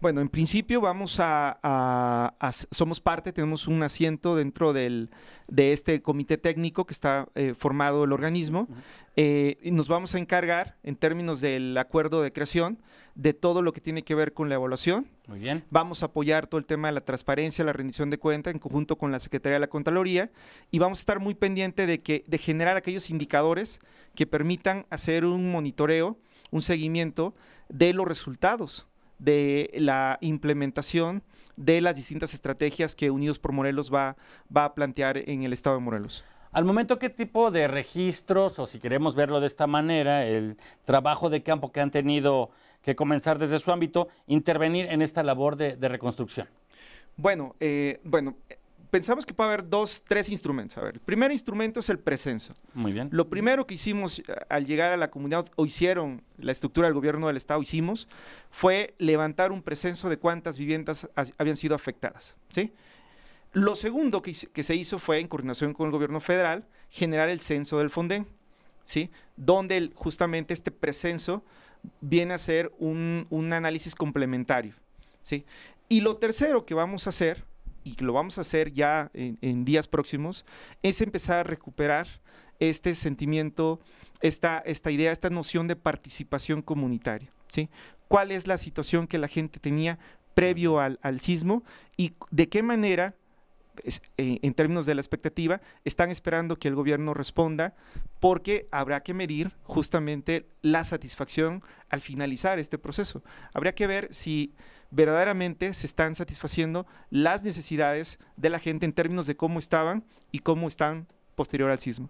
Bueno, en principio vamos a, somos parte, tenemos un asiento dentro del, de este comité técnico que está eh, formado el organismo eh, y nos vamos a encargar, en términos del acuerdo de creación, de todo lo que tiene que ver con la evaluación. Muy bien. Vamos a apoyar todo el tema de la transparencia, la rendición de cuenta en conjunto con la Secretaría de la Contraloría y vamos a estar muy pendiente de que de generar aquellos indicadores que permitan hacer un monitoreo, un seguimiento de los resultados de la implementación de las distintas estrategias que Unidos por Morelos va, va a plantear en el estado de Morelos. Al momento, ¿qué tipo de registros, o si queremos verlo de esta manera, el trabajo de campo que han tenido que comenzar desde su ámbito, intervenir en esta labor de, reconstrucción? Bueno, eh, bueno, pensamos que puede haber dos, tres instrumentos. A ver, el primer instrumento es el presenso. Muy bien. Lo primero que hicimos eh, al llegar a la comunidad, o hicieron la estructura del gobierno del Estado, hicimos, fue levantar un presenso de cuántas viviendas habían sido afectadas. ¿sí? Lo segundo que, se hizo fue, en coordinación con el gobierno federal, generar el censo del Fonden, ¿sí? donde justamente este presenso viene a ser un, un análisis complementario. ¿sí? Y lo tercero que vamos a hacer y lo vamos a hacer ya en, días próximos, es empezar a recuperar este sentimiento, esta, esta idea, esta noción de participación comunitaria. ¿sí? ¿Cuál es la situación que la gente tenía previo al, al sismo y de qué manera eh, en términos de la expectativa, están esperando que el gobierno responda porque habrá que medir justamente la satisfacción al finalizar este proceso. Habrá que ver si verdaderamente se están satisfaciendo las necesidades de la gente en términos de cómo estaban y cómo están posterior al sismo.